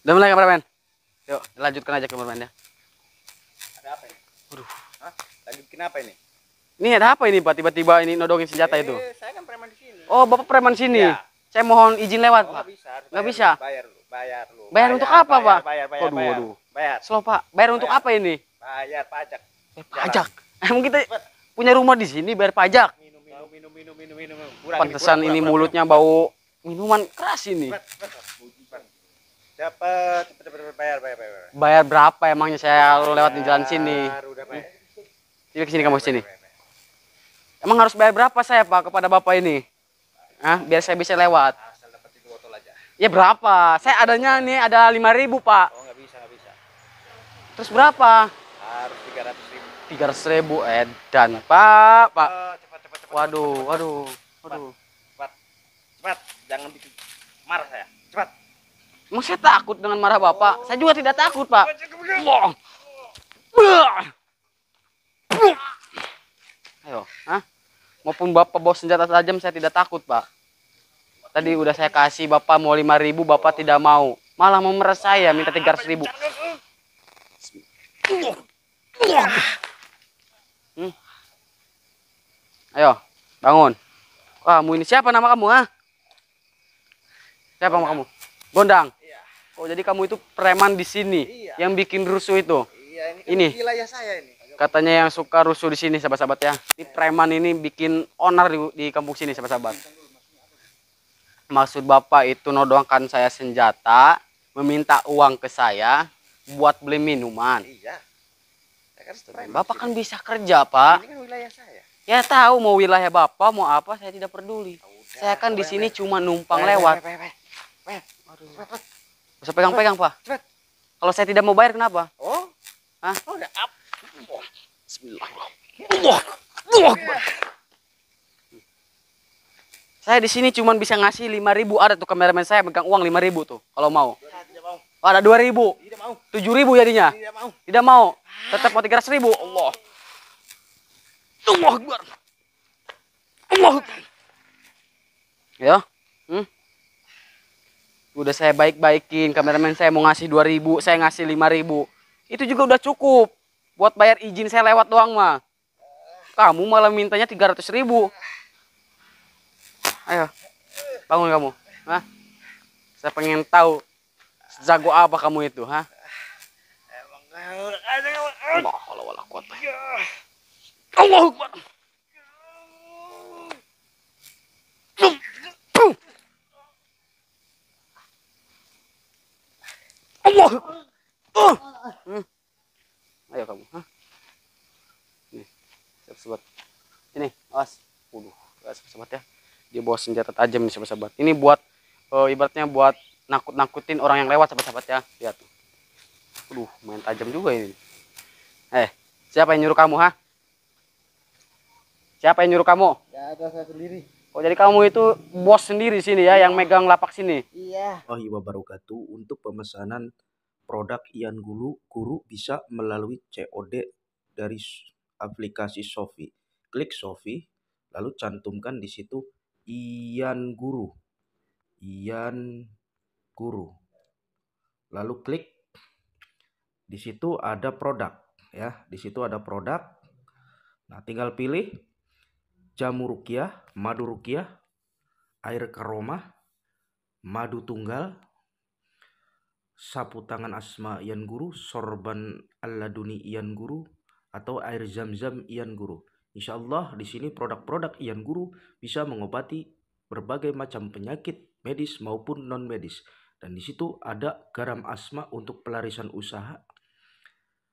Udah mulai kameramen. Yuk, lanjutkan aja kameramen ya. Ada apa ini? Waduh. Hah? Lagi bikin apa ini? Ini ada apa ini, Pak? Tiba-tiba ini nodongin senjata eh, itu. saya kan preman di sini. Oh, Bapak preman sini. Ya. Saya mohon izin lewat, oh, Pak. Enggak bisa. Enggak bisa. Bayar lu, bayar lu. Bayar, bayar untuk apa, bayar, Pak? Bayar, bayar, waduh, bayar. Waduh. Bayar. Slow, Pak. Bayar, bayar untuk apa ini? Bayar pajak. Eh, pajak. Emang kita Cepet. punya rumah di sini bayar pajak. Minum, minum, minum, minum, minum, minum. Pantesan ini mulutnya bau minuman keras ini. Cepet. Dapat, bayar, bayar, bayar. Bayar berapa emangnya saya lewat bayar, di jalan sini? Udah bayar. Jadi iya, kesini kamu kesini. Bayar, bayar, Emang harus bayar berapa saya pak kepada bapak ini? Hah? Biar saya bisa lewat. Asal dapat itu botol aja. Ya berapa? Saya adanya nih ada lima ribu pak. Oh nggak bisa nggak bisa. Terus berapa? Harus tiga ratus ribu. Tiga ratus ribu edan pak pak. Eh, cepat, cepat, cepat, waduh cepat, waduh waduh. Cepat, cepat, cepat. jangan bikin marah saya. Emang saya takut dengan marah Bapak? Saya juga tidak takut, Pak. Ayo, Hah? Maupun Bapak bawa senjata tajam, saya tidak takut, Pak. Tadi udah saya kasih Bapak mau lima ribu, Bapak tidak mau. Malah mau meres saya, minta ratus ribu. Hmm. Ayo, bangun. Kamu ini siapa nama kamu, ha? Siapa nama kamu? Gondang. Oh, jadi kamu itu preman di sini iya. yang bikin rusuh itu. Iya, ini, kan ini. wilayah saya ini. Katanya yang suka rusuh di sini, sahabat-sahabat ya. Ini iya. preman ini bikin onar di, di kampung sini, sahabat-sahabat. Maksud Bapak itu nodongkan saya senjata, meminta uang ke saya buat beli minuman. Iya. Ya kan bapak kan bisa kerja, Pak. Ini kan wilayah saya. Ya tahu mau wilayah Bapak mau apa saya tidak peduli. Ya udah, saya kan di sini cuma numpang lewat. Gak usah pegang-pegang, Pak. Kalau saya tidak mau bayar, kenapa? Oh. Hah? Oh, udah up. Bismillahirrahmanirrahim. Saya di sini cuma bisa ngasih lima ribu ada tuh kameramen saya megang uang 5000 tuh kalau mau. Iya, mau. Oh, ada dua ribu tujuh ribu jadinya. Tidak mau. Tidak mau. Tetap mau 300.000. Allah. tuh Akbar. Allah. Ya. Hmm udah saya baik-baikin kameramen saya mau ngasih 2000 saya ngasih 5000 itu juga udah cukup buat bayar izin saya lewat doang mah kamu malah mintanya 300 ribu ayo bangun kamu Hah? saya pengen tahu jago apa kamu itu ha Allah Allah Allah kuat Allah Uh. Hmm. Ayo kamu. Hah? Nih, sobat. Ini, awas. Waduh, sobat ya. Dia bawa senjata tajam nih sobat. Ini buat uh, ibaratnya buat nakut-nakutin orang yang lewat sobat-sobat ya. Lihat. Aduh, main tajam juga ini. Eh, siapa yang nyuruh kamu, ha? Siapa yang nyuruh kamu? Ya, ada saya sendiri. Oh, jadi kamu itu bos sendiri sini ya, yang megang lapak sini? Iya. Oh, iya, barakatuh untuk pemesanan produk Ian Guru, Guru bisa melalui COD dari aplikasi Sofi. Klik Sofi, lalu cantumkan di situ Ian Guru. Ian Guru. Lalu klik di situ ada produk ya, di situ ada produk. Nah, tinggal pilih jamu rukiah, madu rukiah, air keromah, madu tunggal, sapu tangan asma ian guru, sorban aladuni ian guru, atau air zam-zam ian guru. Insya Allah di sini produk-produk ian guru bisa mengobati berbagai macam penyakit medis maupun non medis. Dan di situ ada garam asma untuk pelarisan usaha.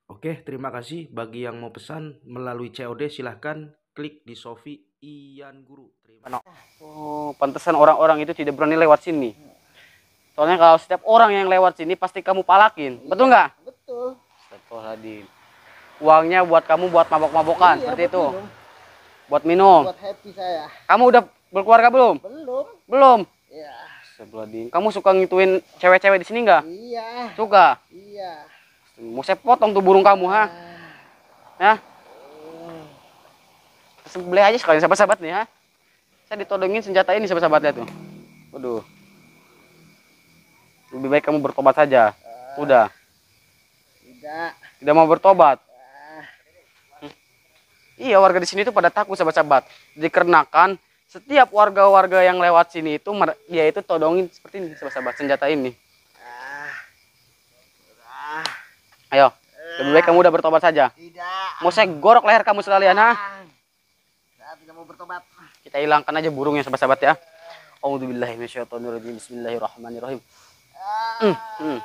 Oke, terima kasih bagi yang mau pesan melalui COD silahkan klik di Sofi Ian Guru. Terima kasih. Oh, pantesan orang-orang itu tidak berani lewat sini. Soalnya kalau setiap orang yang lewat sini pasti kamu palakin. Iya, betul nggak? Betul. Astagfirullahaladzim. Uangnya buat kamu buat mabok-mabokan iya, seperti itu. Minum. Buat minum. Buat happy saya. Kamu udah berkeluarga belum? Belum. Belum. Iya. Astagfirullahaladzim. Kamu suka ngituin cewek-cewek di sini nggak? Iya. Suka? Iya. Mau saya potong tuh burung kamu, ha? Iya. Ya. Sebelah aja sekalian sahabat-sahabat nih, ha? Saya ditodongin senjata ini sahabat lihat tuh. Waduh lebih baik kamu bertobat saja uh, udah tidak tidak mau bertobat uh. hmm. iya warga di sini itu pada takut sahabat-sahabat dikarenakan setiap warga-warga yang lewat sini itu dia itu todongin seperti ini sahabat-sahabat senjata ini ah. ayo lebih baik kamu udah bertobat saja tidak mau saya gorok leher kamu sekalian ha tidak mau bertobat kita hilangkan aja burungnya sahabat-sahabat ya A'udzubillahiminasyaitonirrajim. Bismillahirrahmanirrahim. Hmm, hmm.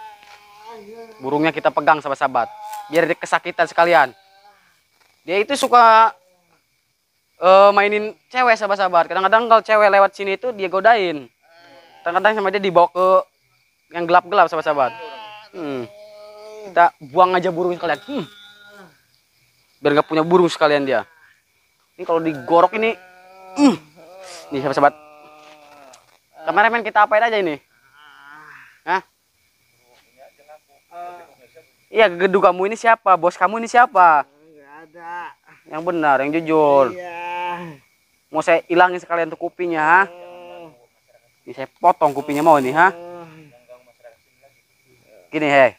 Burungnya kita pegang sahabat-sahabat. Biar dia kesakitan sekalian. Dia itu suka uh, mainin cewek sahabat-sahabat. Kadang-kadang kalau cewek lewat sini itu dia godain. Kadang-kadang sama dia dibawa ke yang gelap-gelap sahabat-sahabat. Hmm. Kita buang aja burung sekalian. Hmm. Biar gak punya burung sekalian dia. Ini kalau digorok ini. Hmm. Nih sahabat-sahabat. Kameramen kita apain aja ini? Iya, gedung kamu ini siapa? Bos kamu ini siapa? Enggak ada. Yang benar, yang jujur. Iya. Mau saya hilangin sekalian tuh kupingnya, ha? Oh. Ini saya potong kupinya mau ini, ha? Oh. Gini, heh.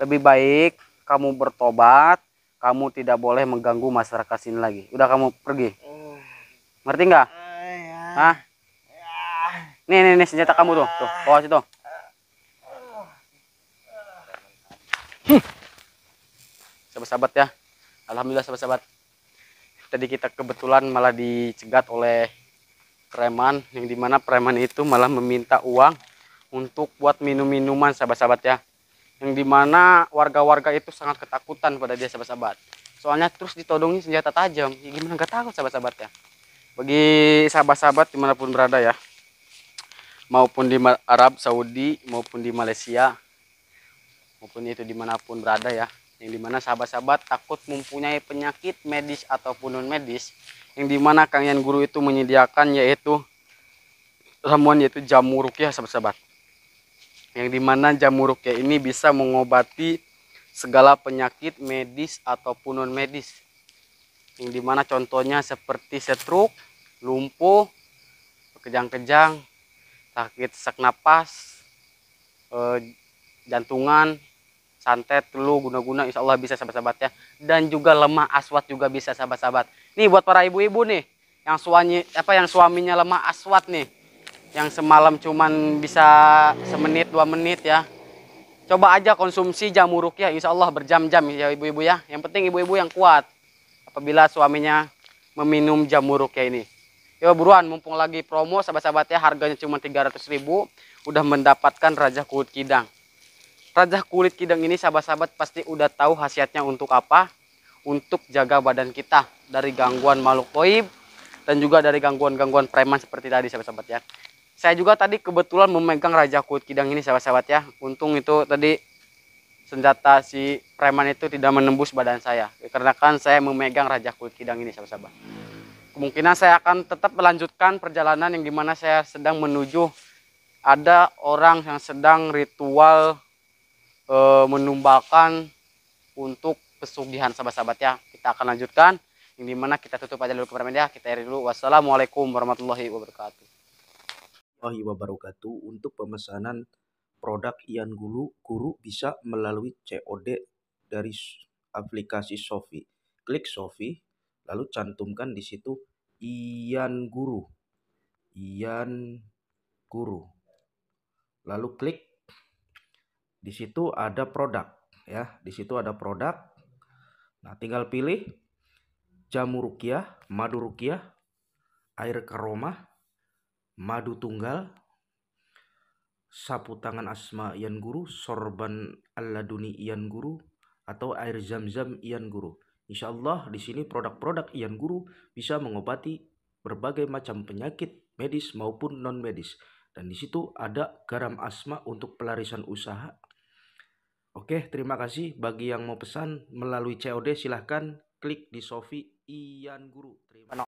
Lebih baik kamu bertobat, kamu tidak boleh mengganggu masyarakat sini lagi. Udah kamu pergi. Uh. Ngerti nggak? Hah? Iya. Ya. Nih, nih, nih senjata kamu tuh. Tuh, bawa situ. sahabat-sahabat ya Alhamdulillah sahabat-sahabat tadi kita kebetulan malah dicegat oleh preman yang dimana preman itu malah meminta uang untuk buat minum-minuman sahabat-sahabat ya yang dimana warga-warga itu sangat ketakutan pada dia sahabat-sahabat soalnya terus ditodongi senjata tajam ya gimana gak takut sahabat-sahabat ya bagi sahabat-sahabat dimanapun berada ya maupun di Arab Saudi maupun di Malaysia maupun itu dimanapun berada ya yang dimana sahabat-sahabat takut mempunyai penyakit medis ataupun non medis yang dimana kalian Guru itu menyediakan yaitu ramuan yaitu jamu rukia ya, sahabat-sahabat yang dimana jamu rukia ini bisa mengobati segala penyakit medis ataupun non medis yang dimana contohnya seperti setruk lumpuh kejang-kejang sakit sesak napas eh, jantungan santet, lu guna-guna insya Allah bisa sahabat-sahabat ya. Dan juga lemah aswat juga bisa sahabat-sahabat. Nih buat para ibu-ibu nih yang suami apa yang suaminya lemah aswat nih. Yang semalam cuman bisa semenit dua menit ya. Coba aja konsumsi jamu rukyah insya Allah berjam-jam ya ibu-ibu ya. Yang penting ibu-ibu yang kuat apabila suaminya meminum jamu rukyah ini. Ya buruan mumpung lagi promo sahabat-sahabatnya harganya cuma 300.000 ribu udah mendapatkan Raja kulit Kidang. Rajah kulit kidang ini sahabat-sahabat pasti udah tahu khasiatnya untuk apa? Untuk jaga badan kita dari gangguan makhluk goib dan juga dari gangguan-gangguan preman seperti tadi sahabat-sahabat ya. Saya juga tadi kebetulan memegang rajah Kulit Kidang ini sahabat-sahabat ya. Untung itu tadi senjata si preman itu tidak menembus badan saya. Karena kan saya memegang rajah Kulit Kidang ini sahabat-sahabat. Kemungkinan saya akan tetap melanjutkan perjalanan yang dimana saya sedang menuju ada orang yang sedang ritual e, menumbalkan untuk pesugihan sahabat-sahabat ya. Kita akan lanjutkan yang dimana kita tutup aja dulu kepada ya Kita akhiri dulu. Wassalamualaikum warahmatullahi wabarakatuh. Warahmatullahi wabarakatuh. Untuk pemesanan produk Ian Guru, Guru bisa melalui COD dari aplikasi Sofi. Klik Sofi, lalu cantumkan di situ Ian Guru. Ian Guru. Lalu klik di situ ada produk ya, di situ ada produk. Nah, tinggal pilih jamu rukiah, madu rukiah, air keroma madu tunggal, sapu tangan asma ian guru, sorban alladuni ian guru, atau air zam-zam ian guru. insyaallah di sini produk-produk Ian Guru bisa mengobati berbagai macam penyakit medis maupun non medis. Dan di situ ada garam asma untuk pelarisan usaha, Oke, terima kasih. Bagi yang mau pesan melalui COD silahkan klik di Sofi Ian Guru. Terima kasih.